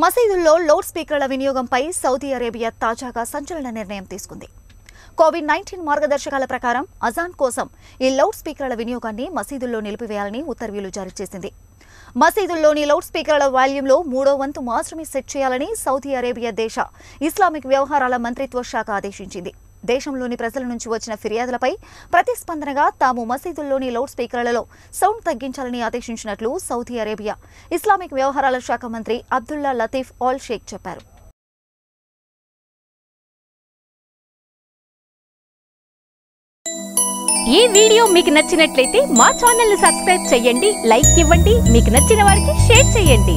మసీదుల్లో loud స్పీకర్ల వినియోగంపై Saudi Arabia తాజాగా సంచలన నిర్ణయం తీసుకుంది కోవిడ్ నైన్టీన్ మార్గదర్శకాల ప్రకారం అజాన్ కోసం ఈ లౌడ్ స్పీకర్ల వినియోగాన్ని మసీదుల్లో నిలిపివేయాలని ఉత్తర్వులు జారీ చేసింది మసీదుల్లోని లౌడ్ స్పీకర్ల వాల్యూంలో మూడో వంతు మాత్రమే సెట్ చేయాలని సౌదీ అరేబియా దేశ ఇస్లామిక్ వ్యవహారాల మంత్రిత్వ శాఖ ఆదేశించింది దేశంలోని ప్రజల నుంచి వచ్చిన ఫిర్యాదులపై ప్రతిస్పందనగా తాము మసీదుల్లోని లౌడ్ స్పీకర్లలో సౌండ్ తగ్గించాలని ఆదేశించినట్లు సౌదీ అరేబియా ఇస్లామిక్ వ్యవహారాల శాఖ మంత్రి అబ్దుల్లా లతీఫ్ ఆల్ షేక్ చెప్పారు ఈ వీడియో మీకు నచ్చినట్లయితే మా ఛానల్ని సబ్స్క్రైబ్ చేయండి లైక్ ఇవ్వండి మీకు నచ్చిన వారికి షేర్ చేయండి